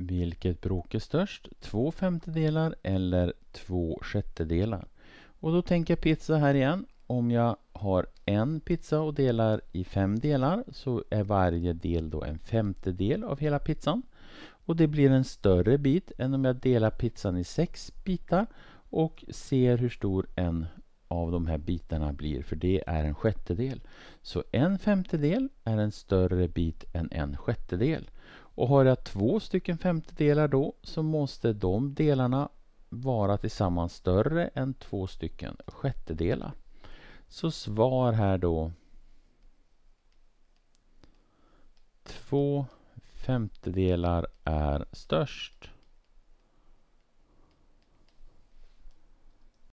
Vilket bråk är störst? Två femtedelar eller två sjättedelar? Och då tänker jag pizza här igen. Om jag har en pizza och delar i fem delar så är varje del då en femtedel av hela pizzan. Och det blir en större bit än om jag delar pizzan i sex bitar och ser hur stor en av de här bitarna blir, för det är en sjättedel. Så en femtedel är en större bit än en sjättedel. Och har jag två stycken femtedelar då så måste de delarna vara tillsammans större än två stycken sjättedelar. Så svar här då två femtedelar är störst